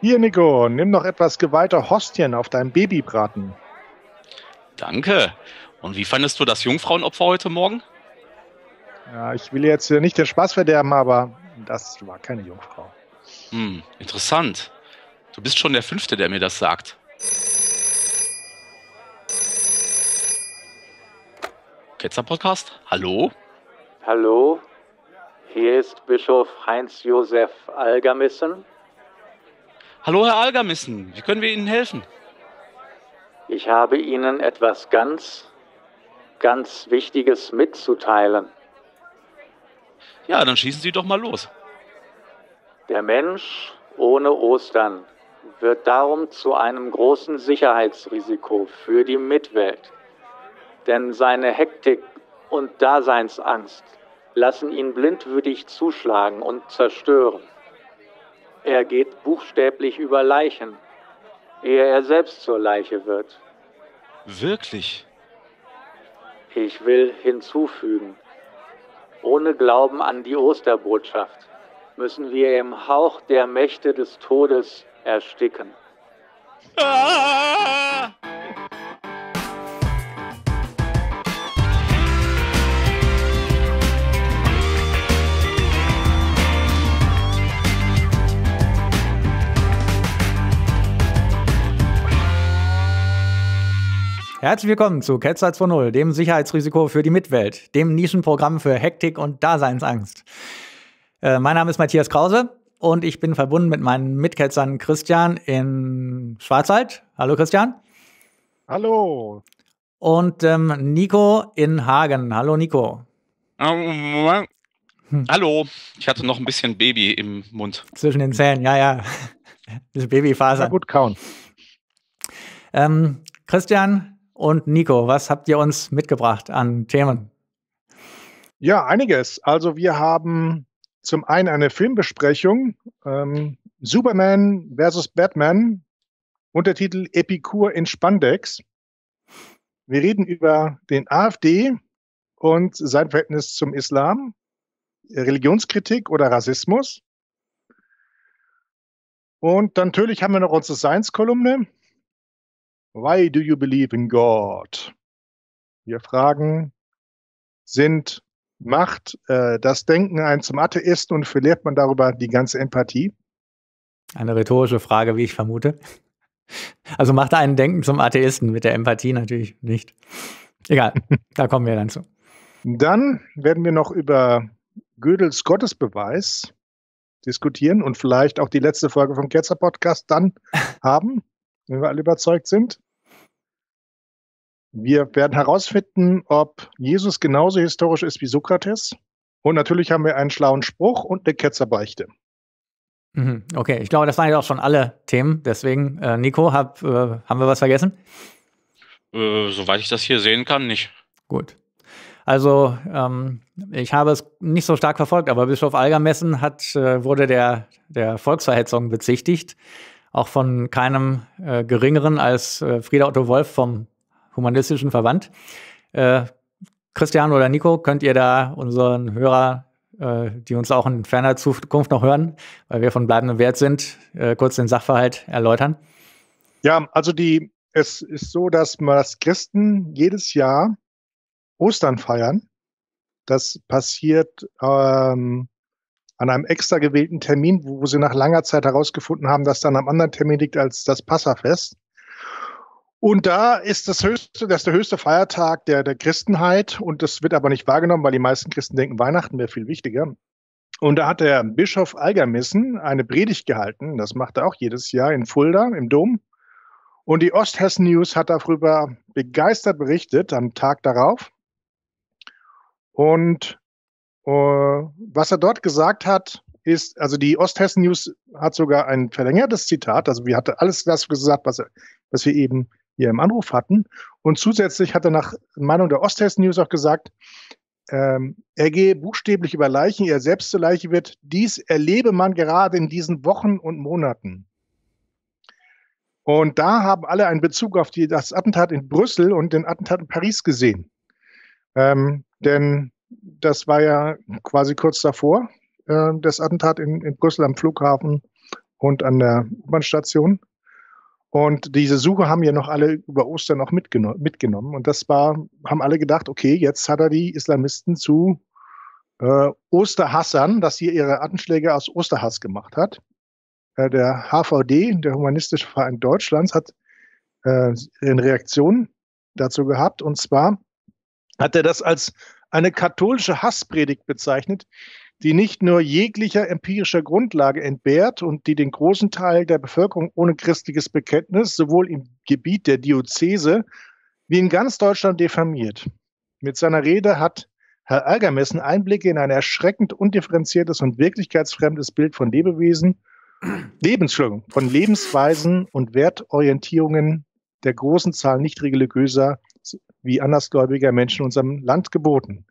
Hier, Nico, nimm noch etwas geweihte Hostien auf deinem Babybraten. Danke. Und wie fandest du das Jungfrauenopfer heute Morgen? Ja, ich will jetzt nicht den Spaß verderben, aber das war keine Jungfrau. Hm, interessant. Du bist schon der Fünfte, der mir das sagt. Ketzer-Podcast? Hallo? Hallo? Hier ist Bischof Heinz-Josef Algermissen. Hallo, Herr Algermissen, wie können wir Ihnen helfen? Ich habe Ihnen etwas ganz, ganz Wichtiges mitzuteilen. Ja, dann schießen Sie doch mal los. Der Mensch ohne Ostern wird darum zu einem großen Sicherheitsrisiko für die Mitwelt. Denn seine Hektik und Daseinsangst lassen ihn blindwütig zuschlagen und zerstören. Er geht buchstäblich über Leichen, ehe er selbst zur Leiche wird. Wirklich? Ich will hinzufügen, ohne Glauben an die Osterbotschaft müssen wir im Hauch der Mächte des Todes ersticken. Ah! Herzlich willkommen zu Ketzer 2.0, dem Sicherheitsrisiko für die Mitwelt, dem Nischenprogramm für Hektik und Daseinsangst. Äh, mein Name ist Matthias Krause und ich bin verbunden mit meinen Mitketzern Christian in Schwarzwald. Hallo Christian. Hallo. Und ähm, Nico in Hagen. Hallo Nico. Um, hm. Hallo. Ich hatte noch ein bisschen Baby im Mund. Zwischen den Zähnen, ja, ja. Das Babyfaser. Ja, gut kauen. Ähm, Christian, und Nico, was habt ihr uns mitgebracht an Themen? Ja, einiges. Also wir haben zum einen eine Filmbesprechung, ähm, Superman versus Batman, Untertitel Epikur in Spandex. Wir reden über den AfD und sein Verhältnis zum Islam, Religionskritik oder Rassismus. Und natürlich haben wir noch unsere Science-Kolumne, Why do you believe in God? Wir fragen, sind, macht äh, das Denken einen zum Atheisten und verliert man darüber die ganze Empathie? Eine rhetorische Frage, wie ich vermute. Also macht einen Denken zum Atheisten mit der Empathie natürlich nicht. Egal, da kommen wir dann zu. Dann werden wir noch über Gödels Gottesbeweis diskutieren und vielleicht auch die letzte Folge vom Ketzer Podcast dann haben wenn wir alle überzeugt sind. Wir werden herausfinden, ob Jesus genauso historisch ist wie Sokrates. Und natürlich haben wir einen schlauen Spruch und eine Ketzerbeichte. Mhm. Okay, ich glaube, das waren ja auch schon alle Themen. Deswegen, äh, Nico, hab, äh, haben wir was vergessen? Äh, soweit ich das hier sehen kann, nicht. Gut. Also, ähm, ich habe es nicht so stark verfolgt, aber Bischof Algermessen hat, äh, wurde der, der Volksverhetzung bezichtigt auch von keinem äh, geringeren als äh, Frieda Otto Wolf vom Humanistischen Verband. Äh, Christian oder Nico, könnt ihr da unseren Hörer, äh, die uns auch in ferner Zukunft noch hören, weil wir von bleibendem Wert sind, äh, kurz den Sachverhalt erläutern? Ja, also die, es ist so, dass das Christen jedes Jahr Ostern feiern. Das passiert ähm, an einem extra gewählten Termin, wo, sie nach langer Zeit herausgefunden haben, dass dann am anderen Termin liegt als das Passafest. Und da ist das höchste, das der höchste Feiertag der, der Christenheit und das wird aber nicht wahrgenommen, weil die meisten Christen denken, Weihnachten wäre viel wichtiger. Und da hat der Bischof Algermissen eine Predigt gehalten, das macht er auch jedes Jahr in Fulda im Dom. Und die Osthessen News hat darüber begeistert berichtet am Tag darauf. Und äh, was er dort gesagt hat, ist, also die Osthessen News hat sogar ein verlängertes Zitat, also wir hatten alles das gesagt, was, was wir eben hier im Anruf hatten. Und zusätzlich hat er nach Meinung der Osthessen News auch gesagt, ähm, er gehe buchstäblich über Leichen, er selbst zur Leiche wird. Dies erlebe man gerade in diesen Wochen und Monaten. Und da haben alle einen Bezug auf die, das Attentat in Brüssel und den Attentat in Paris gesehen. Ähm, denn das war ja hm. quasi kurz davor, äh, das Attentat in, in Brüssel am Flughafen und an der U-Bahn-Station. Und diese Suche haben ja noch alle über Ostern noch mitgeno mitgenommen. Und das war, haben alle gedacht, okay, jetzt hat er die Islamisten zu äh, Osterhassern, dass sie ihre Anschläge aus Osterhass gemacht hat. Äh, der HVD, der Humanistische Verein Deutschlands, hat äh, eine Reaktion dazu gehabt. Und zwar hat er das als eine katholische Hasspredigt bezeichnet, die nicht nur jeglicher empirischer Grundlage entbehrt und die den großen Teil der Bevölkerung ohne christliches Bekenntnis sowohl im Gebiet der Diözese wie in ganz Deutschland diffamiert. Mit seiner Rede hat Herr Algermessen Einblicke in ein erschreckend undifferenziertes und wirklichkeitsfremdes Bild von Lebewesen, Lebensschlung, von Lebensweisen und Wertorientierungen der großen Zahl nicht religiöser wie andersgläubiger Menschen in unserem Land geboten.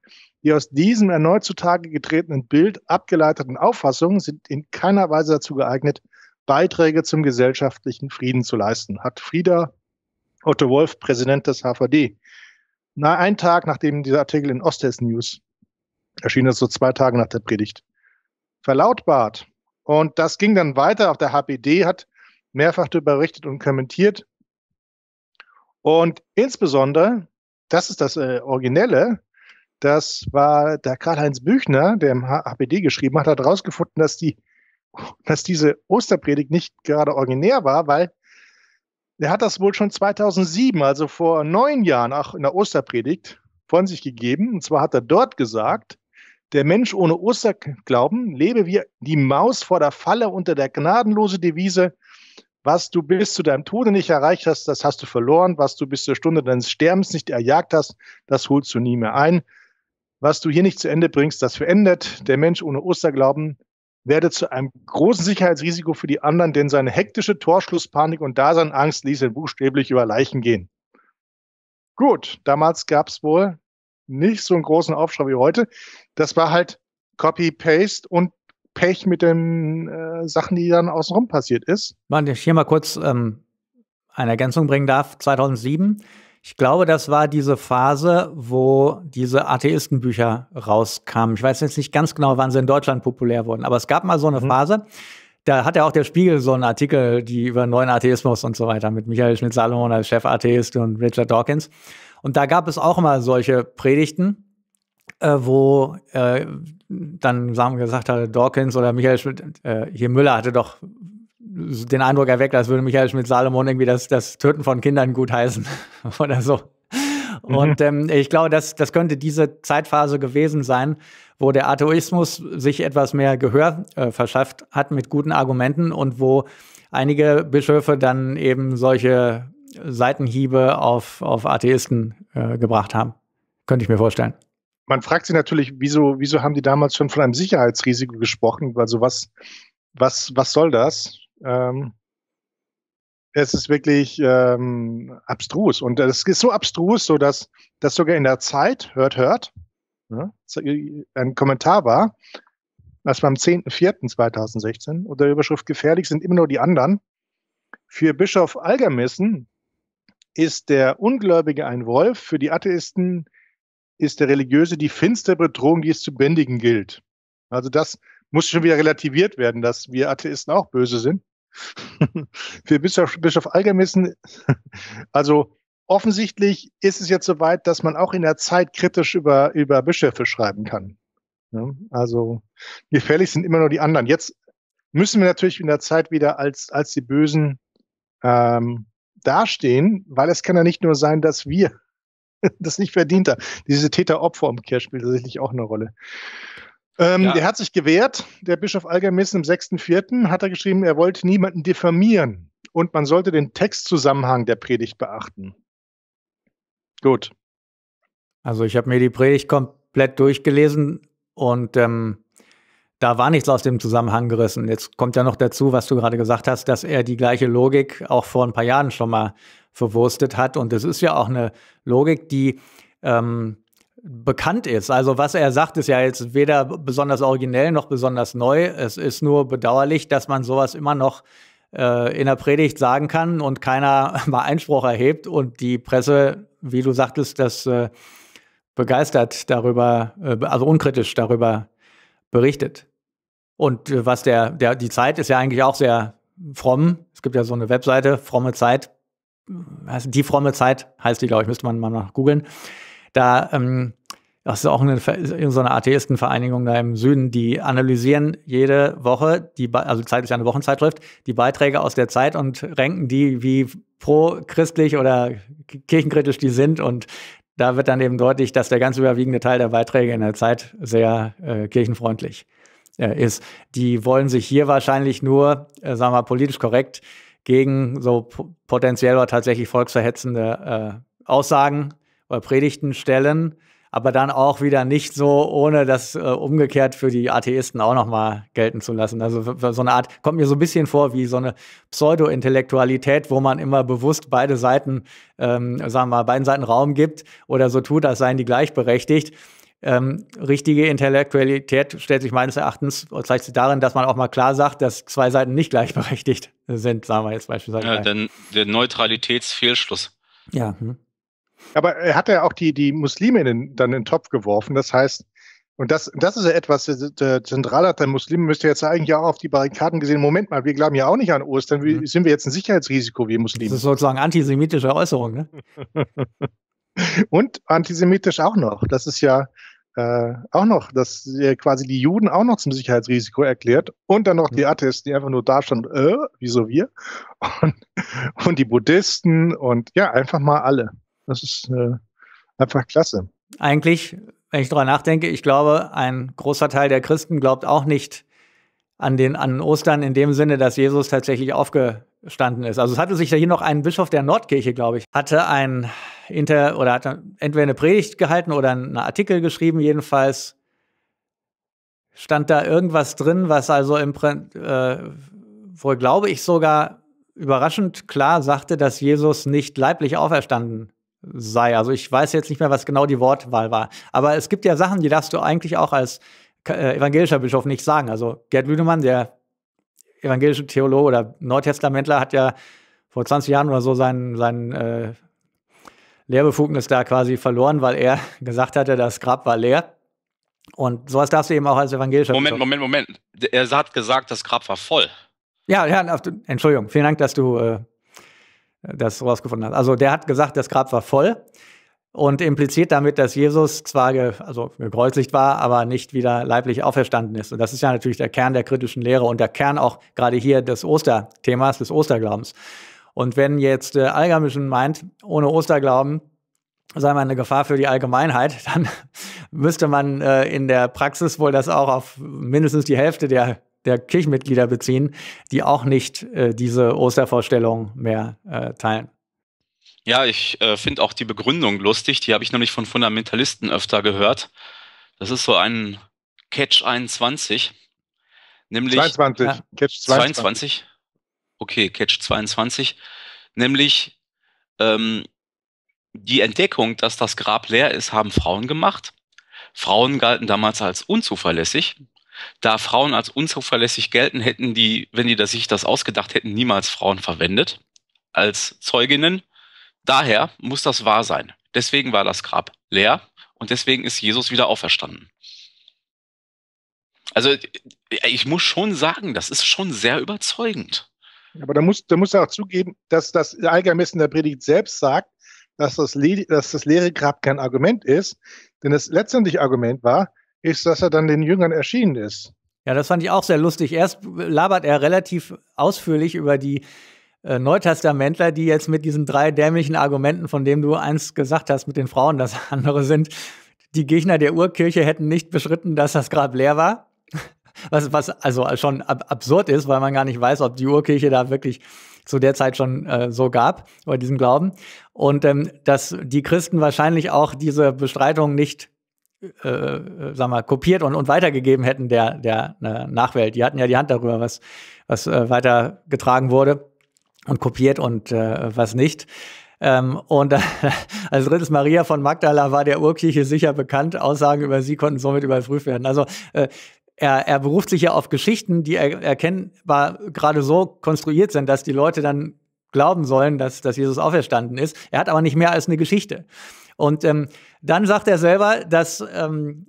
Die aus diesem erneut zutage getretenen Bild abgeleiteten Auffassungen sind in keiner Weise dazu geeignet, Beiträge zum gesellschaftlichen Frieden zu leisten, hat Frieda Otto Wolf, Präsident des HVD, na, einen Tag nachdem dieser Artikel in Osthessen News erschien, ist so also zwei Tage nach der Predigt, verlautbart. Und das ging dann weiter. Auch der HPD hat mehrfach darüber berichtet und kommentiert. Und insbesondere, das ist das äh, Originelle, das war der Karl-Heinz Büchner, der im HPD geschrieben hat, hat herausgefunden, dass, die, dass diese Osterpredigt nicht gerade originär war, weil er hat das wohl schon 2007, also vor neun Jahren, auch in der Osterpredigt von sich gegeben. Und zwar hat er dort gesagt, der Mensch ohne Osterglauben lebe wie die Maus vor der Falle unter der gnadenlose Devise, was du bis zu deinem Tode nicht erreicht hast, das hast du verloren. Was du bis zur Stunde deines Sterbens nicht erjagt hast, das holst du nie mehr ein. Was du hier nicht zu Ende bringst, das verändert der Mensch ohne Osterglauben, werde zu einem großen Sicherheitsrisiko für die anderen, denn seine hektische Torschlusspanik und Daseinangst ließ ihn buchstäblich über Leichen gehen. Gut, damals gab es wohl nicht so einen großen Aufschrei wie heute. Das war halt Copy-Paste und Pech mit den äh, Sachen, die dann außenrum passiert ist. Wenn ich hier mal kurz ähm, eine Ergänzung bringen darf, 2007, ich glaube, das war diese Phase, wo diese Atheistenbücher rauskamen. Ich weiß jetzt nicht ganz genau, wann sie in Deutschland populär wurden, aber es gab mal so eine mhm. Phase, da hat ja auch der Spiegel so einen Artikel, die über neuen Atheismus und so weiter mit Michael Schmidt-Salomon als Chef-Atheist und Richard Dawkins. Und da gab es auch mal solche Predigten, äh, wo äh, dann Sam gesagt hat, Dawkins oder Michael Schmidt, äh, hier Müller hatte doch den Eindruck erweckt, als würde Michael Schmidt-Salomon irgendwie das, das Töten von Kindern gutheißen oder so. Und mhm. ähm, ich glaube, das, das könnte diese Zeitphase gewesen sein, wo der Atheismus sich etwas mehr Gehör äh, verschafft hat mit guten Argumenten und wo einige Bischöfe dann eben solche Seitenhiebe auf, auf Atheisten äh, gebracht haben. Könnte ich mir vorstellen man fragt sich natürlich, wieso, wieso haben die damals schon von einem Sicherheitsrisiko gesprochen? Also was, was, was soll das? Ähm, es ist wirklich ähm, abstrus. Und es ist so abstrus, so dass das sogar in der Zeit, hört, hört, ja, ne, ein Kommentar war, das war am 10.04.2016 unter der Überschrift Gefährlich sind immer nur die anderen. Für Bischof Algermissen ist der Ungläubige ein Wolf, für die Atheisten ist der Religiöse die finstere Bedrohung, die es zu bändigen gilt. Also das muss schon wieder relativiert werden, dass wir Atheisten auch böse sind. Für Bischof, Bischof Algermissen, also offensichtlich ist es jetzt soweit, dass man auch in der Zeit kritisch über, über Bischöfe schreiben kann. Ja, also gefährlich sind immer nur die anderen. Jetzt müssen wir natürlich in der Zeit wieder als, als die Bösen ähm, dastehen, weil es kann ja nicht nur sein, dass wir das nicht verdient hat. Diese Täter-Opfer-Umkehr spielt tatsächlich auch eine Rolle. Ähm, ja. Der hat sich gewehrt, der Bischof Algermissen im 6.4. hat er geschrieben, er wollte niemanden diffamieren und man sollte den Textzusammenhang der Predigt beachten. Gut. Also ich habe mir die Predigt komplett durchgelesen und ähm, da war nichts aus dem Zusammenhang gerissen. Jetzt kommt ja noch dazu, was du gerade gesagt hast, dass er die gleiche Logik auch vor ein paar Jahren schon mal verwurstet hat. Und das ist ja auch eine Logik, die ähm, bekannt ist. Also was er sagt, ist ja jetzt weder besonders originell noch besonders neu. Es ist nur bedauerlich, dass man sowas immer noch äh, in der Predigt sagen kann und keiner mal Einspruch erhebt und die Presse, wie du sagtest, das äh, begeistert darüber, äh, also unkritisch darüber berichtet. Und äh, was der, der, die Zeit ist ja eigentlich auch sehr fromm. Es gibt ja so eine Webseite, fromme also die fromme Zeit heißt die, glaube ich, müsste man mal noch googeln. Da, ähm, das ist auch eine, so eine Atheistenvereinigung da im Süden, die analysieren jede Woche, die, also Zeit ist ja eine Wochenzeitschrift, die Beiträge aus der Zeit und ranken die, wie pro-christlich oder kirchenkritisch die sind. Und da wird dann eben deutlich, dass der ganz überwiegende Teil der Beiträge in der Zeit sehr äh, kirchenfreundlich äh, ist. Die wollen sich hier wahrscheinlich nur, äh, sagen wir mal, politisch korrekt gegen so potenziell oder tatsächlich volksverhetzende äh, Aussagen oder Predigten stellen, aber dann auch wieder nicht so, ohne das äh, umgekehrt für die Atheisten auch nochmal gelten zu lassen. Also so eine Art, kommt mir so ein bisschen vor wie so eine Pseudo-Intellektualität, wo man immer bewusst beide Seiten, ähm, sagen wir mal, beiden Seiten Raum gibt oder so tut, als seien die gleichberechtigt ähm, richtige Intellektualität stellt sich meines Erachtens, zeigt sich darin, dass man auch mal klar sagt, dass zwei Seiten nicht gleichberechtigt sind, sagen wir jetzt beispielsweise. Ja, denn der Neutralitätsfehlschluss. Ja. Hm. Aber er hat ja auch die, die Muslime in den, dann in den Topf geworfen. Das heißt, und das, das ist ja etwas, der, der Zentralrat der Muslime müsste jetzt eigentlich auch auf die Barrikaden gesehen, Moment mal, wir glauben ja auch nicht an Ostern, wie, mhm. sind wir jetzt ein Sicherheitsrisiko, wir Muslime? Das ist sozusagen antisemitische Äußerung, ne? Und antisemitisch auch noch. Das ist ja äh, auch noch, dass äh, quasi die Juden auch noch zum Sicherheitsrisiko erklärt und dann noch die Atheisten, die einfach nur da standen, äh, wieso wir? Und, und, die Buddhisten und ja, einfach mal alle. Das ist äh, einfach klasse. Eigentlich, wenn ich drüber nachdenke, ich glaube, ein großer Teil der Christen glaubt auch nicht an den an Ostern in dem Sinne, dass Jesus tatsächlich aufge, entstanden ist. Also es hatte sich ja hier noch ein Bischof der Nordkirche, glaube ich, hatte ein Inter oder hat entweder eine Predigt gehalten oder einen Artikel geschrieben, jedenfalls stand da irgendwas drin, was also im äh, wohl glaube ich sogar überraschend klar sagte, dass Jesus nicht leiblich auferstanden sei. Also ich weiß jetzt nicht mehr, was genau die Wortwahl war. Aber es gibt ja Sachen, die darfst du eigentlich auch als äh, evangelischer Bischof nicht sagen. Also Gerd Lüdemann, der evangelische Theologe oder Neutestamentler hat ja vor 20 Jahren oder so sein, sein äh, Lehrbefugnis da quasi verloren, weil er gesagt hatte, das Grab war leer. Und sowas darfst du eben auch als evangelischer. Moment, Moment, Moment. Er hat gesagt, das Grab war voll. Ja, ja, Entschuldigung. Vielen Dank, dass du äh, das rausgefunden hast. Also der hat gesagt, das Grab war voll und impliziert damit, dass Jesus zwar ge, also gekreuzigt war, aber nicht wieder leiblich auferstanden ist. Und das ist ja natürlich der Kern der kritischen Lehre und der Kern auch gerade hier des Osterthemas, des Osterglaubens. Und wenn jetzt äh, Algamischen meint, ohne Osterglauben sei man eine Gefahr für die Allgemeinheit, dann müsste man äh, in der Praxis wohl das auch auf mindestens die Hälfte der, der Kirchenmitglieder beziehen, die auch nicht äh, diese Ostervorstellung mehr äh, teilen. Ja, ich äh, finde auch die Begründung lustig. Die habe ich nämlich von Fundamentalisten öfter gehört. Das ist so ein Catch 21. Nämlich, 22. Ja, Catch 22. 22. Okay, Catch 22. Nämlich ähm, die Entdeckung, dass das Grab leer ist, haben Frauen gemacht. Frauen galten damals als unzuverlässig. Da Frauen als unzuverlässig gelten, hätten die, wenn die das, sich das ausgedacht hätten, niemals Frauen verwendet als Zeuginnen. Daher muss das wahr sein. Deswegen war das Grab leer und deswegen ist Jesus wieder auferstanden. Also ich muss schon sagen, das ist schon sehr überzeugend. Aber da muss, da muss er auch zugeben, dass das Allgemessen der Predigt selbst sagt, dass das, dass das leere Grab kein Argument ist. Denn das letztendliche Argument war, ist, dass er dann den Jüngern erschienen ist. Ja, das fand ich auch sehr lustig. Erst labert er relativ ausführlich über die äh, Neutestamentler, die jetzt mit diesen drei dämlichen Argumenten, von denen du eins gesagt hast, mit den Frauen, das andere sind, die Gegner der Urkirche hätten nicht beschritten, dass das Grab leer war. Was, was also schon ab absurd ist, weil man gar nicht weiß, ob die Urkirche da wirklich zu der Zeit schon äh, so gab, bei diesem Glauben. Und ähm, dass die Christen wahrscheinlich auch diese Bestreitung nicht äh, äh sag mal, kopiert und, und weitergegeben hätten der, der äh, Nachwelt. Die hatten ja die Hand darüber, was, was äh, weitergetragen wurde und kopiert und äh, was nicht. Ähm, und äh, als drittes Maria von Magdala war der Urkirche sicher bekannt. Aussagen über sie konnten somit überprüft werden. Also äh, er, er beruft sich ja auf Geschichten, die er, erkennbar gerade so konstruiert sind, dass die Leute dann glauben sollen, dass, dass Jesus auferstanden ist. Er hat aber nicht mehr als eine Geschichte. Und ähm, dann sagt er selber, dass ähm,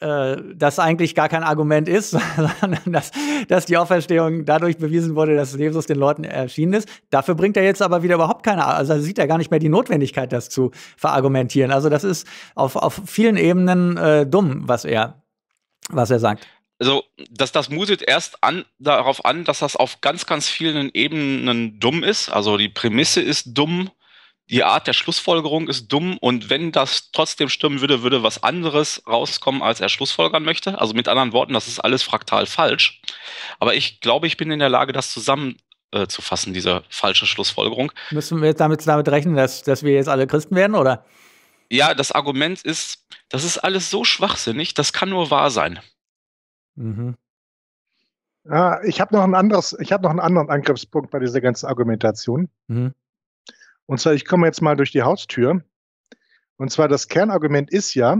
äh, das eigentlich gar kein Argument ist, sondern dass, dass die Auferstehung dadurch bewiesen wurde, dass Jesus den Leuten erschienen ist. Dafür bringt er jetzt aber wieder überhaupt keine, also sieht er gar nicht mehr die Notwendigkeit, das zu verargumentieren. Also das ist auf, auf vielen Ebenen äh, dumm, was er, was er sagt. Also das, das mutet erst an, darauf an, dass das auf ganz, ganz vielen Ebenen dumm ist. Also die Prämisse ist dumm, die Art der Schlussfolgerung ist dumm und wenn das trotzdem stimmen würde, würde was anderes rauskommen, als er Schlussfolgern möchte. Also mit anderen Worten, das ist alles fraktal falsch. Aber ich glaube, ich bin in der Lage, das zusammenzufassen, äh, diese falsche Schlussfolgerung. Müssen wir jetzt damit, damit rechnen, dass, dass wir jetzt alle Christen werden, oder? Ja, das Argument ist, das ist alles so schwachsinnig, das kann nur wahr sein. Mhm. Ja, ah, ich habe noch, hab noch einen anderen Angriffspunkt bei dieser ganzen Argumentation. Mhm. Und zwar, ich komme jetzt mal durch die Haustür. Und zwar, das Kernargument ist ja,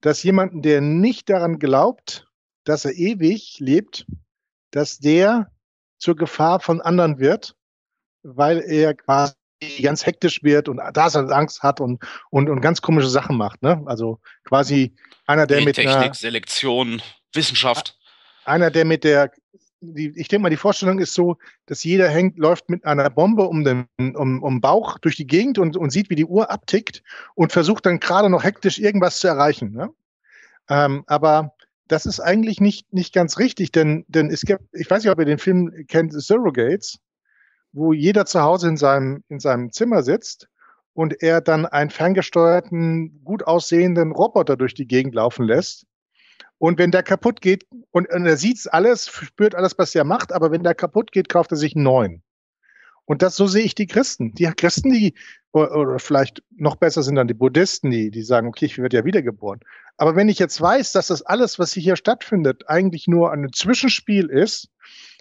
dass jemanden, der nicht daran glaubt, dass er ewig lebt, dass der zur Gefahr von anderen wird, weil er quasi ganz hektisch wird und das Angst hat und, und, und ganz komische Sachen macht. Ne? Also quasi einer, der mit Technik, Selektion, Wissenschaft. Einer, der mit der die, ich denke mal, die Vorstellung ist so, dass jeder hängt, läuft mit einer Bombe um den um, um Bauch durch die Gegend und, und sieht, wie die Uhr abtickt und versucht dann gerade noch hektisch irgendwas zu erreichen. Ne? Ähm, aber das ist eigentlich nicht, nicht ganz richtig, denn, denn es gibt, ich weiß nicht, ob ihr den Film kennt, Surrogates, wo jeder zu Hause in seinem, in seinem Zimmer sitzt und er dann einen ferngesteuerten, gut aussehenden Roboter durch die Gegend laufen lässt und wenn der kaputt geht, und, und er sieht alles, spürt alles, was er macht, aber wenn der kaputt geht, kauft er sich einen neuen. Und das, so sehe ich die Christen. Die Christen, die, oder, vielleicht noch besser sind dann die Buddhisten, die, die sagen, okay, ich werde ja wiedergeboren. Aber wenn ich jetzt weiß, dass das alles, was hier stattfindet, eigentlich nur ein Zwischenspiel ist,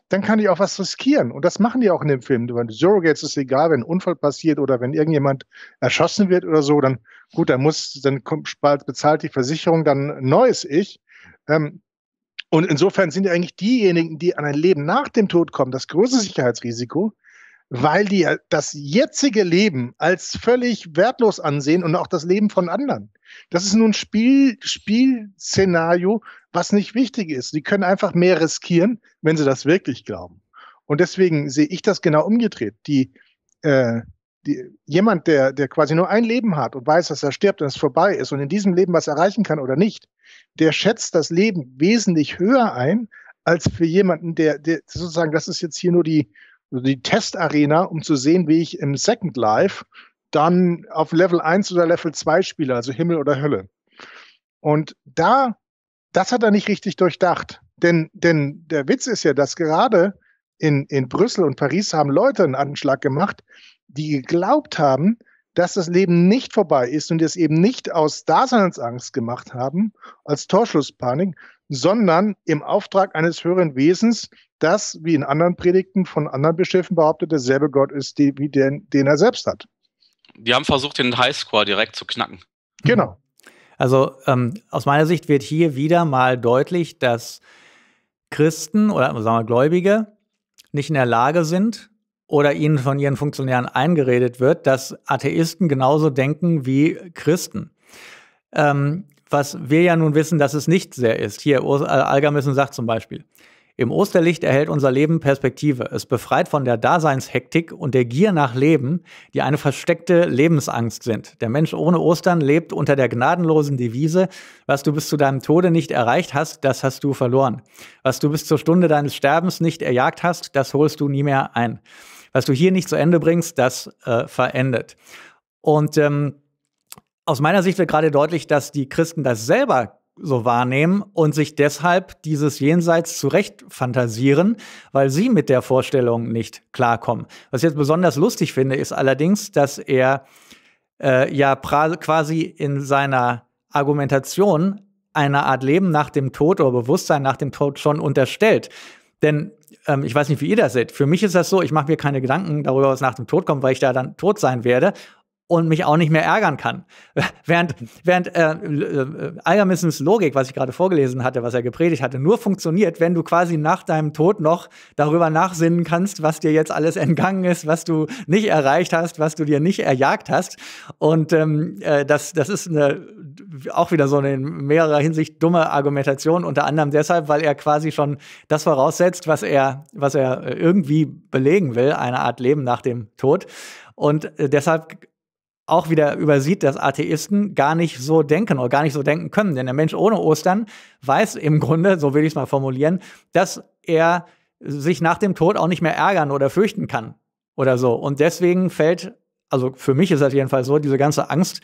dann kann ich auch was riskieren. Und das machen die auch in dem Film. Wenn Surrogates ist egal, wenn ein Unfall passiert oder wenn irgendjemand erschossen wird oder so, dann gut, dann muss, dann kommt, bezahlt die Versicherung dann ein neues Ich. Ähm, und insofern sind ja eigentlich diejenigen, die an ein Leben nach dem Tod kommen, das größte Sicherheitsrisiko, weil die das jetzige Leben als völlig wertlos ansehen und auch das Leben von anderen. Das ist nun ein Spiel, Spielszenario, was nicht wichtig ist. Die können einfach mehr riskieren, wenn sie das wirklich glauben. Und deswegen sehe ich das genau umgedreht. Die, äh, die, jemand, der, der quasi nur ein Leben hat und weiß, dass er stirbt und es vorbei ist und in diesem Leben was erreichen kann oder nicht, der schätzt das Leben wesentlich höher ein, als für jemanden, der, der sozusagen, das ist jetzt hier nur die, die Testarena, um zu sehen, wie ich im Second Life dann auf Level 1 oder Level 2 spiele, also Himmel oder Hölle. Und da, das hat er nicht richtig durchdacht. Denn, denn der Witz ist ja, dass gerade in, in Brüssel und Paris haben Leute einen Anschlag gemacht, die geglaubt haben, dass das Leben nicht vorbei ist und es eben nicht aus Daseinsangst gemacht haben, als Torschlusspanik, sondern im Auftrag eines höheren Wesens, das, wie in anderen Predigten von anderen Bischöfen behauptet, derselbe Gott ist, die, wie den, den er selbst hat. Die haben versucht, den Highscore direkt zu knacken. Genau. Also ähm, aus meiner Sicht wird hier wieder mal deutlich, dass Christen oder sagen wir Gläubige nicht in der Lage sind, oder ihnen von ihren Funktionären eingeredet wird, dass Atheisten genauso denken wie Christen. Ähm, was wir ja nun wissen, dass es nicht sehr ist. Hier, äh, Algermissen sagt zum Beispiel, im Osterlicht erhält unser Leben Perspektive. Es befreit von der Daseinshektik und der Gier nach Leben, die eine versteckte Lebensangst sind. Der Mensch ohne Ostern lebt unter der gnadenlosen Devise, was du bis zu deinem Tode nicht erreicht hast, das hast du verloren. Was du bis zur Stunde deines Sterbens nicht erjagt hast, das holst du nie mehr ein was du hier nicht zu Ende bringst, das äh, verendet. Und ähm, aus meiner Sicht wird gerade deutlich, dass die Christen das selber so wahrnehmen und sich deshalb dieses Jenseits zurecht fantasieren, weil sie mit der Vorstellung nicht klarkommen. Was ich jetzt besonders lustig finde, ist allerdings, dass er äh, ja quasi in seiner Argumentation eine Art Leben nach dem Tod oder Bewusstsein nach dem Tod schon unterstellt. Denn ähm, ich weiß nicht, wie ihr das seht. Für mich ist das so, ich mache mir keine Gedanken darüber, was nach dem Tod kommt, weil ich da dann tot sein werde und mich auch nicht mehr ärgern kann. während während äh, äh, Logik, was ich gerade vorgelesen hatte, was er gepredigt hatte, nur funktioniert, wenn du quasi nach deinem Tod noch darüber nachsinnen kannst, was dir jetzt alles entgangen ist, was du nicht erreicht hast, was du dir nicht erjagt hast. Und ähm, äh, das, das ist eine auch wieder so eine in mehrerer Hinsicht dumme Argumentation, unter anderem deshalb, weil er quasi schon das voraussetzt, was er, was er äh, irgendwie belegen will, eine Art Leben nach dem Tod. Und äh, deshalb auch wieder übersieht, dass Atheisten gar nicht so denken oder gar nicht so denken können. Denn der Mensch ohne Ostern weiß im Grunde, so will ich es mal formulieren, dass er sich nach dem Tod auch nicht mehr ärgern oder fürchten kann oder so. Und deswegen fällt, also für mich ist das jedenfalls so, diese ganze Angst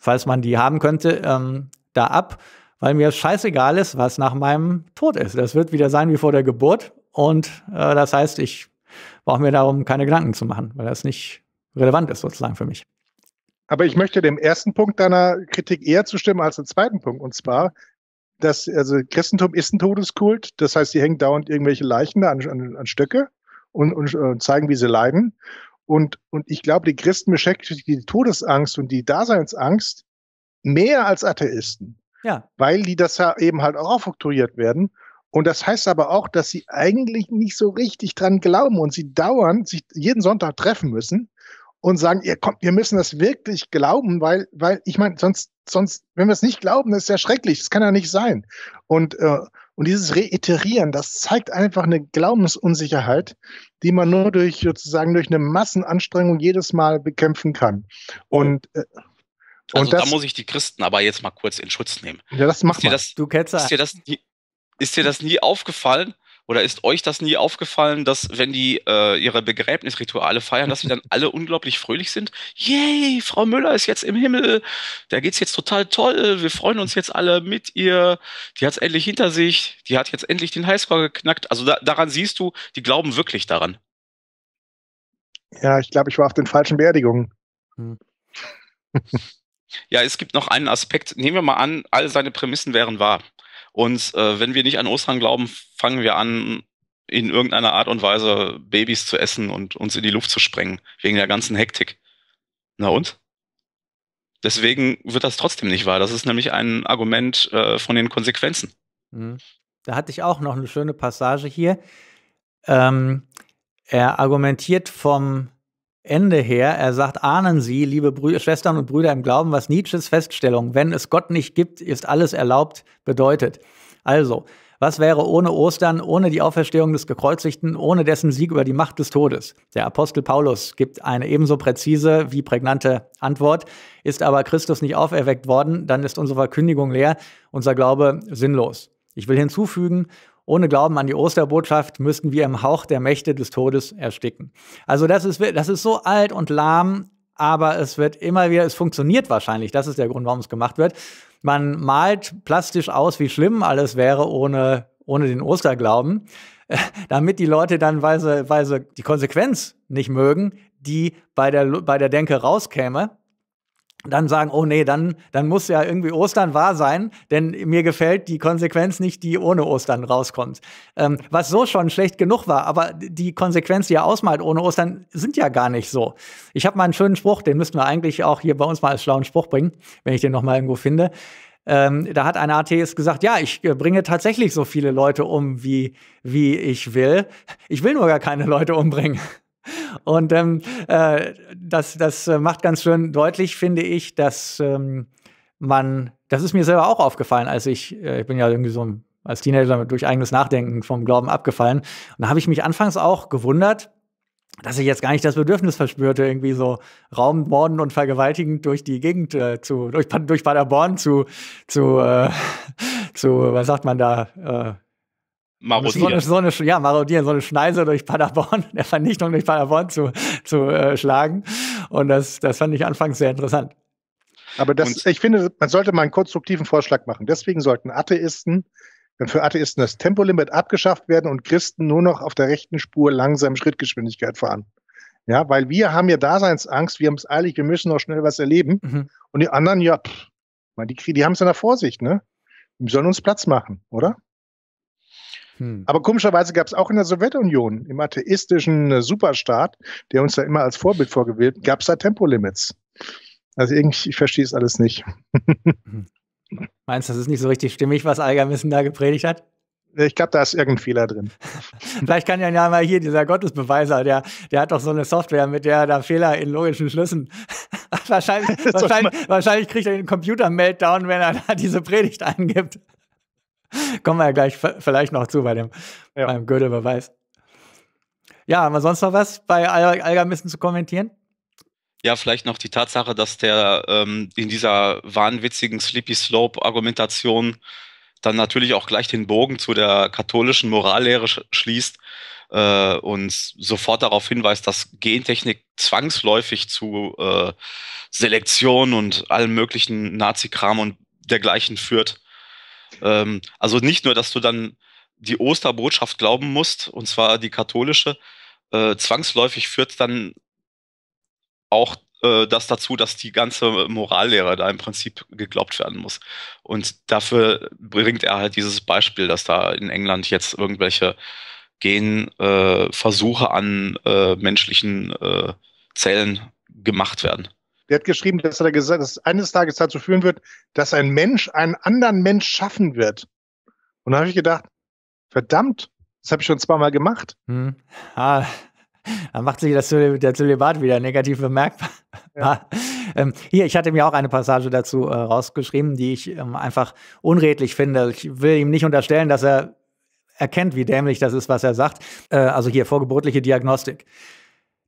falls man die haben könnte, ähm, da ab, weil mir scheißegal ist, was nach meinem Tod ist. Das wird wieder sein wie vor der Geburt. Und äh, das heißt, ich brauche mir darum keine Gedanken zu machen, weil das nicht relevant ist sozusagen für mich. Aber ich möchte dem ersten Punkt deiner Kritik eher zustimmen als dem zweiten Punkt. Und zwar, dass also Christentum ist ein Todeskult. Das heißt, sie hängen dauernd irgendwelche Leichen an, an, an Stöcke und, und, und äh, zeigen, wie sie leiden. Und, und ich glaube, die Christen beschäftigen sich die Todesangst und die Daseinsangst mehr als Atheisten. Ja. Weil die das ja eben halt auch aufoktroyiert werden. Und das heißt aber auch, dass sie eigentlich nicht so richtig dran glauben und sie dauernd sich jeden Sonntag treffen müssen und sagen, ihr kommt, wir müssen das wirklich glauben, weil, weil, ich meine, sonst, sonst, wenn wir es nicht glauben, das ist ja schrecklich, das kann ja nicht sein. Und, äh, und dieses Reiterieren, das zeigt einfach eine Glaubensunsicherheit, die man nur durch sozusagen durch eine Massenanstrengung jedes Mal bekämpfen kann. Und, äh, also das, da muss ich die Christen aber jetzt mal kurz in Schutz nehmen. Ja, das macht man. Das, du Ketzer. Ist dir das, ist dir das nie aufgefallen, oder ist euch das nie aufgefallen, dass wenn die äh, ihre Begräbnisrituale feiern, dass sie dann alle unglaublich fröhlich sind? Yay, Frau Müller ist jetzt im Himmel. Da geht's jetzt total toll. Wir freuen uns jetzt alle mit ihr. Die hat's endlich hinter sich. Die hat jetzt endlich den Highscore geknackt. Also da, daran siehst du, die glauben wirklich daran. Ja, ich glaube, ich war auf den falschen Beerdigungen. Hm. ja, es gibt noch einen Aspekt. Nehmen wir mal an, all seine Prämissen wären wahr. Und äh, wenn wir nicht an Ostern glauben, fangen wir an, in irgendeiner Art und Weise Babys zu essen und uns in die Luft zu sprengen, wegen der ganzen Hektik. Na und? Deswegen wird das trotzdem nicht wahr. Das ist nämlich ein Argument äh, von den Konsequenzen. Mhm. Da hatte ich auch noch eine schöne Passage hier. Ähm, er argumentiert vom Ende her. Er sagt, ahnen Sie, liebe Brü Schwestern und Brüder im Glauben, was Nietzsches Feststellung, wenn es Gott nicht gibt, ist alles erlaubt, bedeutet. Also, was wäre ohne Ostern, ohne die Auferstehung des Gekreuzigten, ohne dessen Sieg über die Macht des Todes? Der Apostel Paulus gibt eine ebenso präzise wie prägnante Antwort. Ist aber Christus nicht auferweckt worden, dann ist unsere Verkündigung leer, unser Glaube sinnlos. Ich will hinzufügen, ohne Glauben an die Osterbotschaft müssten wir im Hauch der Mächte des Todes ersticken. Also das ist, das ist so alt und lahm, aber es wird immer wieder, es funktioniert wahrscheinlich. Das ist der Grund, warum es gemacht wird. Man malt plastisch aus, wie schlimm alles wäre ohne, ohne den Osterglauben, damit die Leute dann, weil sie, weil sie die Konsequenz nicht mögen, die bei der, bei der Denke rauskäme, dann sagen, oh nee, dann, dann muss ja irgendwie Ostern wahr sein, denn mir gefällt die Konsequenz nicht, die ohne Ostern rauskommt. Ähm, was so schon schlecht genug war, aber die Konsequenz, die er ausmalt ohne Ostern, sind ja gar nicht so. Ich habe mal einen schönen Spruch, den müssten wir eigentlich auch hier bei uns mal als schlauen Spruch bringen, wenn ich den nochmal irgendwo finde. Ähm, da hat ein Atheist gesagt, ja, ich äh, bringe tatsächlich so viele Leute um, wie, wie ich will. Ich will nur gar keine Leute umbringen. Und ähm, äh, das, das äh, macht ganz schön deutlich, finde ich, dass ähm, man, das ist mir selber auch aufgefallen, als ich, äh, ich bin ja irgendwie so als Teenager durch eigenes Nachdenken vom Glauben abgefallen. Und da habe ich mich anfangs auch gewundert, dass ich jetzt gar nicht das Bedürfnis verspürte, irgendwie so Raummorden und Vergewaltigen durch die Gegend äh, zu, durch, durch Paderborn zu, zu, äh, zu, was sagt man da, äh, marodieren. So eine, so eine, ja, marodieren, so eine Schneise durch Paderborn, der Vernichtung durch Paderborn zu, zu äh, schlagen. Und das, das fand ich anfangs sehr interessant. Aber das, ich finde, man sollte mal einen konstruktiven Vorschlag machen. Deswegen sollten Atheisten, wenn für Atheisten das Tempolimit abgeschafft werden und Christen nur noch auf der rechten Spur langsam Schrittgeschwindigkeit fahren. Ja, weil wir haben ja Daseinsangst, wir haben es eilig, wir müssen noch schnell was erleben. Mhm. Und die anderen, ja, pff, die, die haben es in der Vorsicht, ne? Die sollen uns Platz machen, oder? Hm. Aber komischerweise gab es auch in der Sowjetunion, im atheistischen äh, Superstaat, der uns da immer als Vorbild vorgewählt, gab es da Tempolimits. Also irgendwie, ich verstehe es alles nicht. Hm. Meinst du, das ist nicht so richtig stimmig, was Algermissen da gepredigt hat? Ich glaube, da ist irgendein Fehler drin. Vielleicht kann ja mal hier dieser Gottesbeweiser, der, der hat doch so eine Software, mit der er da Fehler in logischen Schlüssen. wahrscheinlich, wahrscheinlich, wahrscheinlich, kriegt er den Computer-Meltdown, wenn er da diese Predigt eingibt. Kommen wir ja gleich vielleicht noch zu bei dem ja. beim goethe Ja, haben wir sonst noch was bei Algamisten zu kommentieren? Ja, vielleicht noch die Tatsache, dass der ähm, in dieser wahnwitzigen Sleepy Slope-Argumentation dann natürlich auch gleich den Bogen zu der katholischen Morallehre sch schließt äh, und sofort darauf hinweist, dass Gentechnik zwangsläufig zu äh, Selektion und allem möglichen Nazi-Kram und dergleichen führt. Ähm, also nicht nur, dass du dann die Osterbotschaft glauben musst, und zwar die katholische, äh, zwangsläufig führt dann auch äh, das dazu, dass die ganze Morallehre da im Prinzip geglaubt werden muss. Und dafür bringt er halt dieses Beispiel, dass da in England jetzt irgendwelche Genversuche äh, an äh, menschlichen äh, Zellen gemacht werden. Der hat geschrieben, dass er gesagt, dass eines Tages dazu führen wird, dass ein Mensch einen anderen Mensch schaffen wird. Und da habe ich gedacht, verdammt, das habe ich schon zweimal gemacht. Hm. Ah, dann macht sich das, der Zölibat wieder negativ bemerkbar. Ja. Ah, ähm, hier, ich hatte mir auch eine Passage dazu äh, rausgeschrieben, die ich ähm, einfach unredlich finde. Ich will ihm nicht unterstellen, dass er erkennt, wie dämlich das ist, was er sagt. Äh, also hier vorgeburtliche Diagnostik.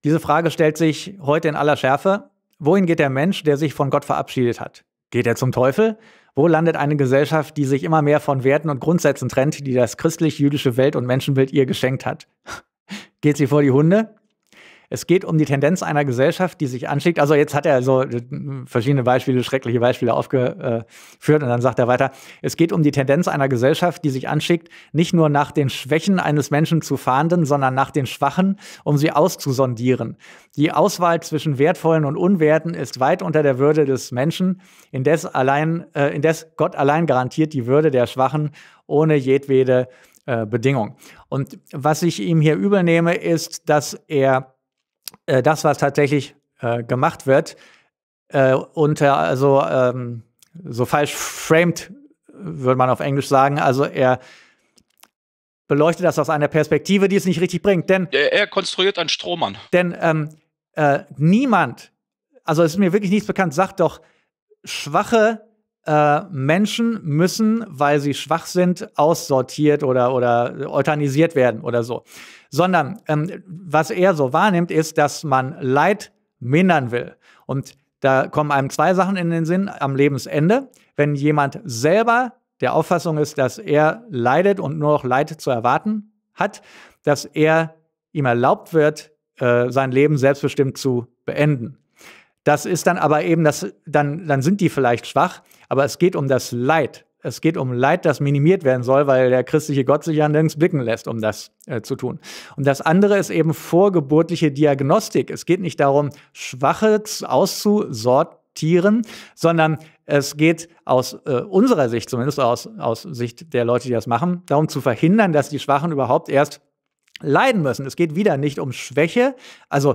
Diese Frage stellt sich heute in aller Schärfe. Wohin geht der Mensch, der sich von Gott verabschiedet hat? Geht er zum Teufel? Wo landet eine Gesellschaft, die sich immer mehr von Werten und Grundsätzen trennt, die das christlich-jüdische Welt- und Menschenbild ihr geschenkt hat? Geht sie vor die Hunde? Es geht um die Tendenz einer Gesellschaft, die sich anschlägt. Also jetzt hat er so äh, verschiedene Beispiele, schreckliche Beispiele aufgeführt und dann sagt er weiter, es geht um die Tendenz einer Gesellschaft, die sich anschickt, nicht nur nach den Schwächen eines Menschen zu fahnden, sondern nach den Schwachen, um sie auszusondieren. Die Auswahl zwischen wertvollen und unwerten ist weit unter der Würde des Menschen, indes, allein, äh, indes Gott allein garantiert die Würde der Schwachen ohne jedwede äh, Bedingung. Und was ich ihm hier übel nehme, ist, dass er äh, das, was tatsächlich äh, gemacht wird, äh, unter, also ähm, so falsch framed, würde man auf Englisch sagen. Also er beleuchtet das aus einer Perspektive, die es nicht richtig bringt. Denn er, er konstruiert einen Strohmann. Denn ähm, äh, niemand, also es ist mir wirklich nichts bekannt, sagt doch, schwache äh, Menschen müssen, weil sie schwach sind, aussortiert oder, oder äh, euthanisiert werden oder so sondern ähm, was er so wahrnimmt, ist, dass man Leid mindern will. Und da kommen einem zwei Sachen in den Sinn am Lebensende. Wenn jemand selber der Auffassung ist, dass er leidet und nur noch Leid zu erwarten hat, dass er ihm erlaubt wird, äh, sein Leben selbstbestimmt zu beenden. Das ist dann aber eben, das, dann, dann sind die vielleicht schwach, aber es geht um das Leid es geht um Leid, das minimiert werden soll, weil der christliche Gott sich ja nirgends blicken lässt, um das äh, zu tun. Und das andere ist eben vorgeburtliche Diagnostik. Es geht nicht darum, Schwache auszusortieren, sondern es geht aus äh, unserer Sicht, zumindest aus, aus Sicht der Leute, die das machen, darum zu verhindern, dass die Schwachen überhaupt erst leiden müssen. Es geht wieder nicht um Schwäche, also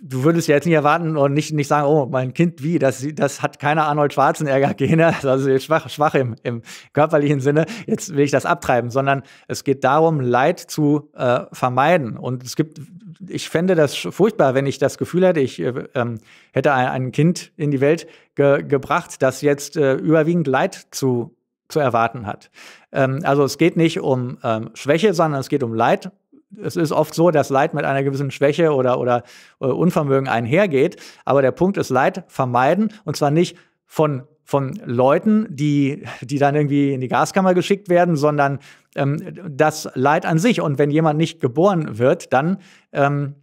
du würdest ja jetzt nicht erwarten und nicht, nicht sagen, oh, mein Kind, wie, das, das hat keine Arnold Schwarzenegger-Gene, also schwach, schwach im, im körperlichen Sinne, jetzt will ich das abtreiben, sondern es geht darum, Leid zu äh, vermeiden. Und es gibt, ich fände das furchtbar, wenn ich das Gefühl hätte, ich äh, ähm, hätte ein, ein, Kind in die Welt ge gebracht, das jetzt äh, überwiegend Leid zu zu erwarten hat. Ähm, also es geht nicht um ähm, Schwäche, sondern es geht um Leid es ist oft so, dass Leid mit einer gewissen Schwäche oder, oder äh, Unvermögen einhergeht. Aber der Punkt ist, Leid vermeiden und zwar nicht von von Leuten, die, die dann irgendwie in die Gaskammer geschickt werden, sondern ähm, das Leid an sich. Und wenn jemand nicht geboren wird, dann ähm,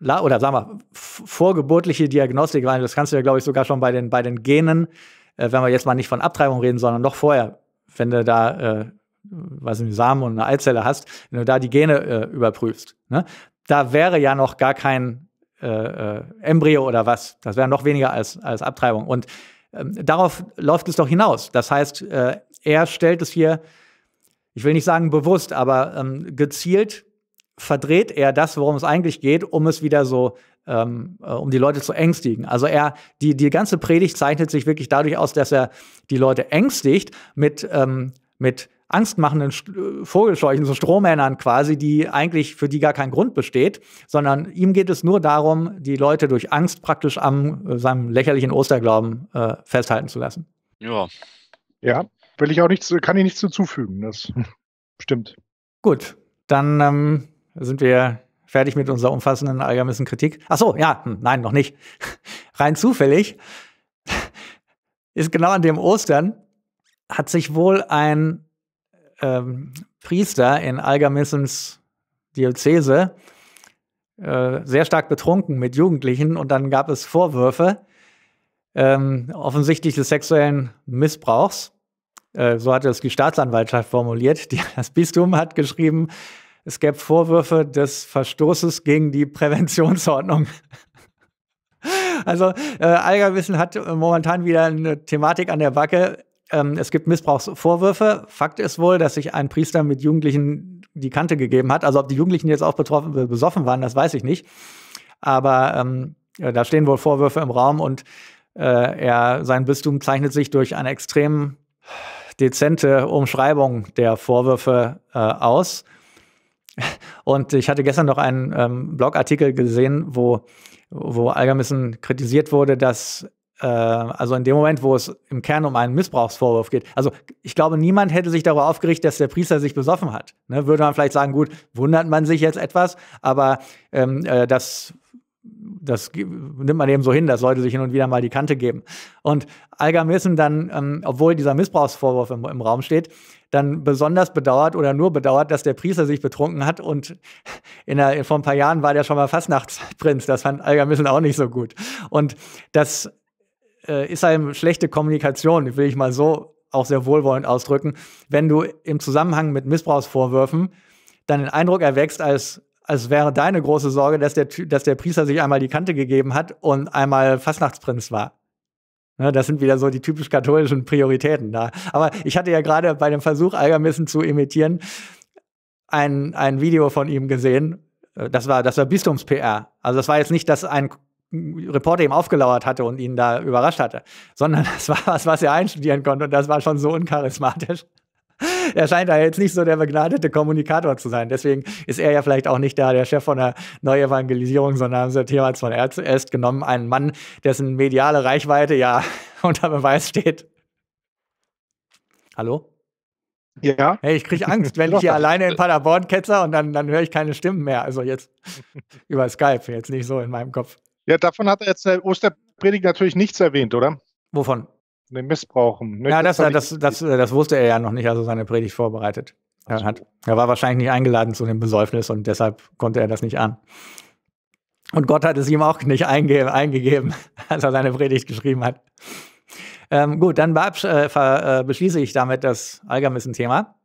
oder sagen wir, vorgeburtliche Diagnostik, weil das kannst du ja, glaube ich, sogar schon bei den, bei den Genen, äh, wenn wir jetzt mal nicht von Abtreibung reden, sondern noch vorher, wenn du da äh, weiß nicht, Samen und eine Eizelle hast, wenn du da die Gene äh, überprüfst, ne? da wäre ja noch gar kein äh, äh, Embryo oder was. Das wäre noch weniger als, als Abtreibung. Und ähm, darauf läuft es doch hinaus. Das heißt, äh, er stellt es hier, ich will nicht sagen bewusst, aber ähm, gezielt verdreht er das, worum es eigentlich geht, um es wieder so, ähm, äh, um die Leute zu ängstigen. Also er, die, die ganze Predigt zeichnet sich wirklich dadurch aus, dass er die Leute ängstigt mit, ähm, mit angstmachenden äh, Vogelscheuchen, so Strohmännern quasi, die eigentlich für die gar kein Grund besteht, sondern ihm geht es nur darum, die Leute durch Angst praktisch am äh, seinem lächerlichen Osterglauben äh, festhalten zu lassen. Ja. Ja, will ich auch nichts, kann ich nichts hinzufügen. Das stimmt. Gut, dann ähm, sind wir fertig mit unserer umfassenden allgemeinen Kritik. Ach so, ja, hm, nein, noch nicht. Rein zufällig ist genau an dem Ostern hat sich wohl ein ähm, Priester in Algamissens Diözese äh, sehr stark betrunken mit Jugendlichen und dann gab es Vorwürfe ähm, offensichtlich des sexuellen Missbrauchs. Äh, so hatte es die Staatsanwaltschaft formuliert. Die, das Bistum hat geschrieben, es gäbe Vorwürfe des Verstoßes gegen die Präventionsordnung. Also äh, Algerwissen hat momentan wieder eine Thematik an der Backe, ähm, es gibt Missbrauchsvorwürfe. Fakt ist wohl, dass sich ein Priester mit Jugendlichen die Kante gegeben hat. Also ob die Jugendlichen jetzt auch betroffen, besoffen waren, das weiß ich nicht. Aber ähm, äh, da stehen wohl Vorwürfe im Raum und äh, er, sein Bistum zeichnet sich durch eine extrem dezente Umschreibung der Vorwürfe äh, aus. Und ich hatte gestern noch einen ähm, Blogartikel gesehen, wo, wo Algermissen kritisiert wurde, dass äh, also in dem Moment, wo es im Kern um einen Missbrauchsvorwurf geht, also ich glaube, niemand hätte sich darüber aufgeregt, dass der Priester sich besoffen hat. Ne? Würde man vielleicht sagen, gut, wundert man sich jetzt etwas, aber ähm, äh, das, das nimmt man eben so hin, dass Leute sich hin und wieder mal die Kante geben. Und Algamissen dann, ähm, obwohl dieser Missbrauchsvorwurf im, im Raum steht, dann besonders bedauert oder nur bedauert, dass der Priester sich betrunken hat. Und in der, vor ein paar Jahren war der schon mal Fastnachtsprinz. Das fand Algermissen auch nicht so gut. Und das äh, ist einem halt schlechte Kommunikation, will ich mal so auch sehr wohlwollend ausdrücken, wenn du im Zusammenhang mit Missbrauchsvorwürfen dann den Eindruck erwächst, als, als wäre deine große Sorge, dass der, dass der Priester sich einmal die Kante gegeben hat und einmal Fastnachtsprinz war. Ne, das sind wieder so die typisch katholischen Prioritäten da. Aber ich hatte ja gerade bei dem Versuch, Algermissen zu imitieren, ein, ein Video von ihm gesehen. Äh, das war, das war Bistums-PR. Also das war jetzt nicht, dass ein Reporter ihm aufgelauert hatte und ihn da überrascht hatte, sondern das war was, was er einstudieren konnte und das war schon so uncharismatisch. Er scheint da jetzt nicht so der begnadete Kommunikator zu sein. Deswegen ist er ja vielleicht auch nicht da der Chef von der Neuevangelisierung, sondern haben sie Thema von erst genommen, einen Mann, dessen mediale Reichweite ja unter Beweis steht. Hallo? Ja. Hey, ich kriege Angst, wenn ich hier alleine in Paderborn ketzer und dann, dann höre ich keine Stimmen mehr. Also jetzt über Skype, jetzt nicht so in meinem Kopf. Ja, davon hat er jetzt in der Osterpredigt natürlich nichts erwähnt, oder? Wovon? Den ne, Missbrauchen. Ne? Ja, das, das, das, das, das wusste er ja noch nicht, als er seine Predigt vorbereitet er hat. Er war wahrscheinlich nicht eingeladen zu dem Besäufnis und deshalb konnte er das nicht an. Und Gott hat es ihm auch nicht einge eingegeben, als er seine Predigt geschrieben hat. Ähm, gut, dann äh, äh, beschließe ich damit das Algermissen-Thema.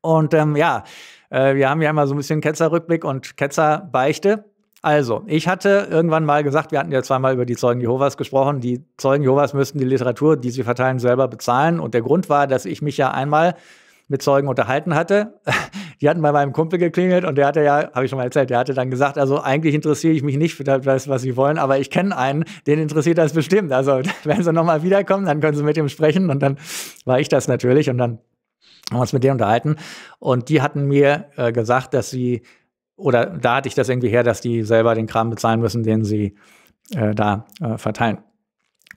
Und ähm, ja, äh, wir haben ja immer so ein bisschen Ketzerrückblick und Ketzerbeichte. Also, ich hatte irgendwann mal gesagt, wir hatten ja zweimal über die Zeugen Jehovas gesprochen, die Zeugen Jehovas müssten die Literatur, die sie verteilen, selber bezahlen. Und der Grund war, dass ich mich ja einmal mit Zeugen unterhalten hatte. Die hatten bei meinem Kumpel geklingelt und der hatte ja, habe ich schon mal erzählt, der hatte dann gesagt, also eigentlich interessiere ich mich nicht für das, was sie wollen, aber ich kenne einen, den interessiert das bestimmt. Also wenn sie nochmal wiederkommen, dann können sie mit ihm sprechen und dann war ich das natürlich und dann haben wir uns mit denen unterhalten und die hatten mir äh, gesagt, dass sie oder da hatte ich das irgendwie her, dass die selber den Kram bezahlen müssen, den sie äh, da äh, verteilen.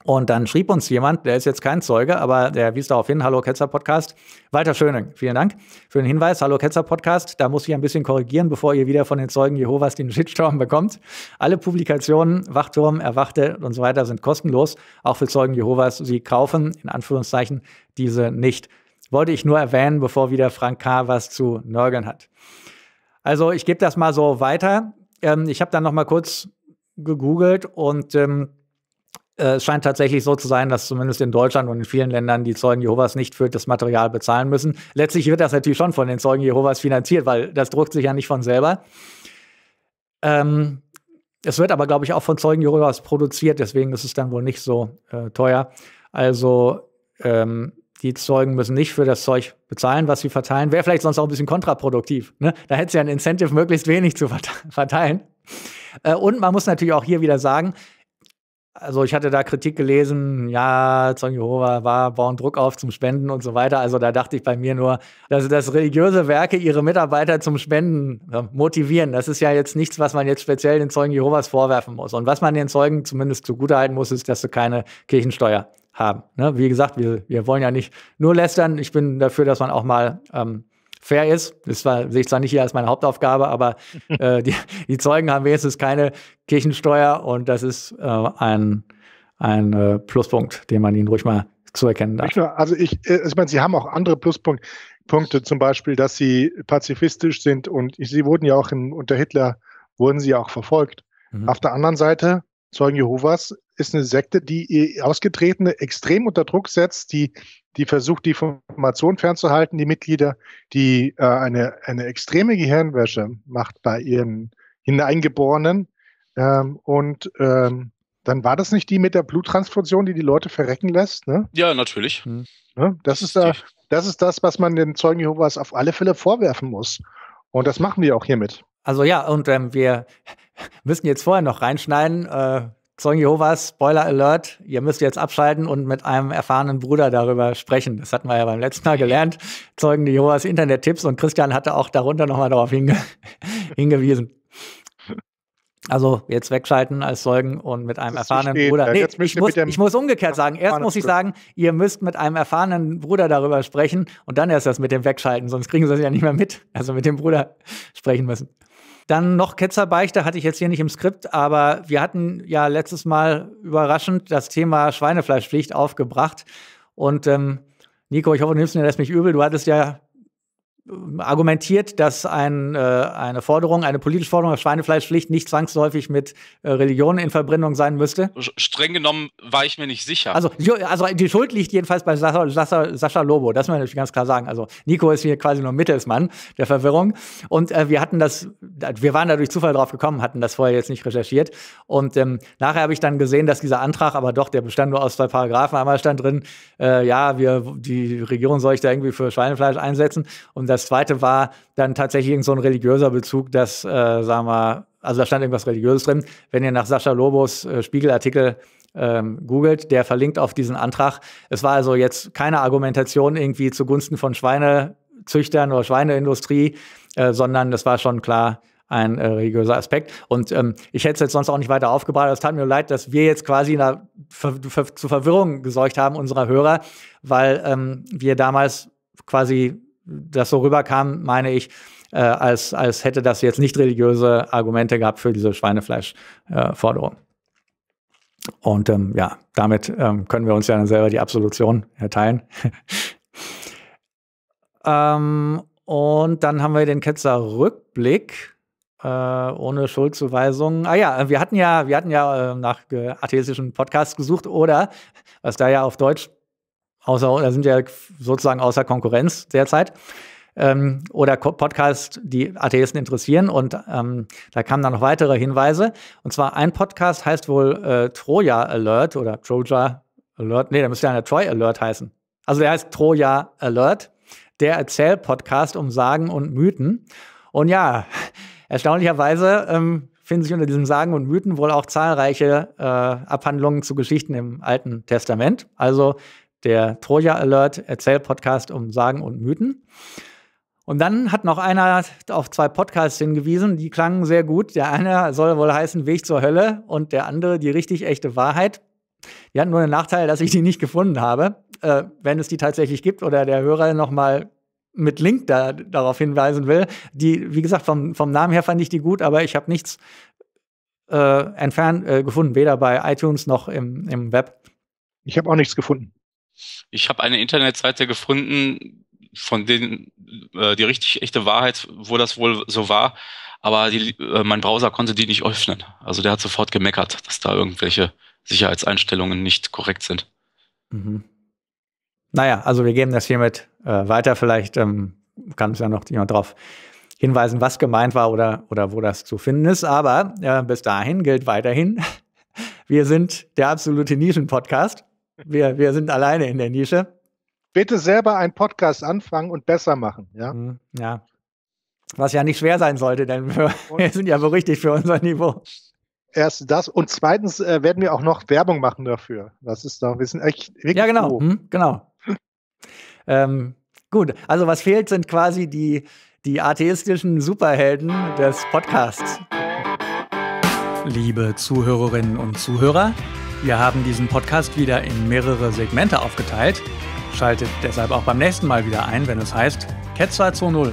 Und dann schrieb uns jemand, der ist jetzt kein Zeuge, aber der wies darauf hin, Hallo Ketzer Podcast, Walter Schöning, vielen Dank für den Hinweis, Hallo Ketzer Podcast, da muss ich ein bisschen korrigieren, bevor ihr wieder von den Zeugen Jehovas den Shitstorm bekommt. Alle Publikationen, Wachturm, Erwachte und so weiter sind kostenlos, auch für Zeugen Jehovas. Sie kaufen, in Anführungszeichen, diese nicht. Wollte ich nur erwähnen, bevor wieder Frank K. was zu nörgeln hat. Also ich gebe das mal so weiter. Ähm, ich habe dann noch mal kurz gegoogelt und ähm, äh, es scheint tatsächlich so zu sein, dass zumindest in Deutschland und in vielen Ländern die Zeugen Jehovas nicht für das Material bezahlen müssen. Letztlich wird das natürlich schon von den Zeugen Jehovas finanziert, weil das druckt sich ja nicht von selber. Ähm, es wird aber, glaube ich, auch von Zeugen Jehovas produziert, deswegen ist es dann wohl nicht so äh, teuer. Also ähm, die Zeugen müssen nicht für das Zeug bezahlen, was sie verteilen. Wäre vielleicht sonst auch ein bisschen kontraproduktiv. Ne? Da hätte es ja ein Incentive, möglichst wenig zu verteilen. Äh, und man muss natürlich auch hier wieder sagen, also ich hatte da Kritik gelesen, ja, Zeugen Jehova war, bauen Druck auf zum Spenden und so weiter. Also da dachte ich bei mir nur, dass, dass religiöse Werke ihre Mitarbeiter zum Spenden äh, motivieren. Das ist ja jetzt nichts, was man jetzt speziell den Zeugen Jehovas vorwerfen muss. Und was man den Zeugen zumindest zugutehalten muss, ist, dass sie keine Kirchensteuer haben. Ne? Wie gesagt, wir, wir wollen ja nicht nur lästern. Ich bin dafür, dass man auch mal ähm, fair ist. Das war, sehe ich zwar nicht hier als meine Hauptaufgabe, aber äh, die, die, Zeugen haben wenigstens keine Kirchensteuer und das ist äh, ein, ein äh, Pluspunkt, den man ihnen ruhig mal zuerkennen darf. Also ich, äh, ich meine, Sie haben auch andere Pluspunkte, Punkte, zum Beispiel, dass Sie pazifistisch sind und Sie wurden ja auch in, unter Hitler, wurden Sie auch verfolgt. Mhm. Auf der anderen Seite, Zeugen Jehovas ist eine Sekte, die äh, Ausgetretene extrem unter Druck setzt, die, die versucht, die Information fernzuhalten, die Mitglieder, die äh, eine, eine extreme Gehirnwäsche macht bei ihren Hineingeborenen. Ähm, und ähm, dann war das nicht die mit der Bluttransfusion, die die Leute verrecken lässt? Ne? Ja, natürlich. Hm. Ne? Das, ist, äh, das ist das, was man den Zeugen Jehovas auf alle Fälle vorwerfen muss. Und das machen wir auch hiermit. Also ja, und ähm, wir müssen jetzt vorher noch reinschneiden. Äh, Zeugen Jehovas, Spoiler Alert, ihr müsst jetzt abschalten und mit einem erfahrenen Bruder darüber sprechen. Das hatten wir ja beim letzten Mal gelernt. Zeugen Jehovas Internet-Tipps und Christian hatte auch darunter nochmal darauf hinge hingewiesen. Also jetzt wegschalten als Zeugen und mit einem erfahrenen stehen, Bruder. Nee, ich, muss, ich muss umgekehrt sagen. Erst muss ich sagen, ihr müsst mit einem erfahrenen Bruder darüber sprechen und dann erst das mit dem Wegschalten, sonst kriegen sie es ja nicht mehr mit. Also mit dem Bruder sprechen müssen. Dann noch Ketzerbeichte hatte ich jetzt hier nicht im Skript, aber wir hatten ja letztes Mal überraschend das Thema Schweinefleischpflicht aufgebracht. Und ähm, Nico, ich hoffe, du nimmst mir das nicht übel. Du hattest ja argumentiert, dass ein, äh, eine Forderung, eine politische Forderung der Schweinefleischpflicht nicht zwangsläufig mit äh, Religionen in Verbindung sein müsste? Streng genommen war ich mir nicht sicher. Also, also die Schuld liegt jedenfalls bei Sascha, Sascha, Sascha Lobo, das muss man ganz klar sagen. Also Nico ist hier quasi nur Mittelsmann der Verwirrung. Und äh, wir hatten das, wir waren da durch Zufall drauf gekommen, hatten das vorher jetzt nicht recherchiert. Und ähm, nachher habe ich dann gesehen, dass dieser Antrag, aber doch, der bestand nur aus zwei Paragraphen. Einmal stand drin, äh, ja, wir, die Regierung soll ich da irgendwie für Schweinefleisch einsetzen. Und das zweite war dann tatsächlich irgend so ein religiöser Bezug, dass, äh, sagen wir, also da stand irgendwas Religiöses drin. Wenn ihr nach Sascha Lobos äh, Spiegelartikel ähm, googelt, der verlinkt auf diesen Antrag. Es war also jetzt keine Argumentation irgendwie zugunsten von Schweinezüchtern oder Schweineindustrie, äh, sondern das war schon klar ein äh, religiöser Aspekt. Und ähm, ich hätte es jetzt sonst auch nicht weiter aufgebracht. Es tat mir leid, dass wir jetzt quasi ver ver zu Verwirrung gesorgt haben unserer Hörer, weil ähm, wir damals quasi das so rüberkam, meine ich, äh, als, als hätte das jetzt nicht religiöse Argumente gehabt für diese Schweinefleischforderung. Äh, und ähm, ja, damit ähm, können wir uns ja dann selber die Absolution erteilen. ähm, und dann haben wir den Ketzer Rückblick. Äh, ohne Schuldzuweisungen. Ah ja, wir hatten ja, wir hatten ja äh, nach atheistischen Podcasts gesucht oder was da ja auf Deutsch außer, da sind wir sozusagen außer Konkurrenz derzeit. Ähm, oder Podcasts, die Atheisten interessieren. Und ähm, da kamen dann noch weitere Hinweise. Und zwar ein Podcast heißt wohl äh, Troja Alert oder Troja Alert. Nee, da müsste ja der Troy Alert heißen. Also der heißt Troja Alert, der Erzählpodcast um Sagen und Mythen. Und ja, erstaunlicherweise ähm, finden sich unter diesen Sagen und Mythen wohl auch zahlreiche äh, Abhandlungen zu Geschichten im Alten Testament. Also der Troja Alert Erzähl-Podcast um Sagen und Mythen. Und dann hat noch einer auf zwei Podcasts hingewiesen, die klangen sehr gut. Der eine soll wohl heißen Weg zur Hölle und der andere die richtig echte Wahrheit. Die hatten nur den Nachteil, dass ich die nicht gefunden habe. Äh, wenn es die tatsächlich gibt oder der Hörer nochmal mit Link da, darauf hinweisen will. Die, wie gesagt, vom, vom Namen her fand ich die gut, aber ich habe nichts äh, entfernt äh, gefunden, weder bei iTunes noch im, im Web. Ich habe auch nichts gefunden. Ich habe eine Internetseite gefunden, von denen äh, die richtig echte Wahrheit, wo das wohl so war, aber die, äh, mein Browser konnte die nicht öffnen. Also der hat sofort gemeckert, dass da irgendwelche Sicherheitseinstellungen nicht korrekt sind. Mhm. Naja, also wir geben das hiermit äh, weiter. Vielleicht ähm, kann es ja noch jemand drauf hinweisen, was gemeint war oder, oder wo das zu finden ist. Aber äh, bis dahin gilt weiterhin, wir sind der absolute Nischen-Podcast wir, wir sind alleine in der Nische. Bitte selber einen Podcast anfangen und besser machen. Ja. Mhm, ja. Was ja nicht schwer sein sollte, denn wir, wir sind ja richtig für unser Niveau. Erst das und zweitens äh, werden wir auch noch Werbung machen dafür. Das ist doch, wir sind echt wirklich Ja, genau, hm, genau. ähm, gut, also was fehlt, sind quasi die, die atheistischen Superhelden des Podcasts. Liebe Zuhörerinnen und Zuhörer, wir haben diesen Podcast wieder in mehrere Segmente aufgeteilt. Schaltet deshalb auch beim nächsten Mal wieder ein, wenn es heißt Cat 2.0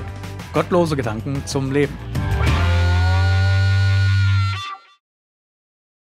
Gottlose Gedanken zum Leben.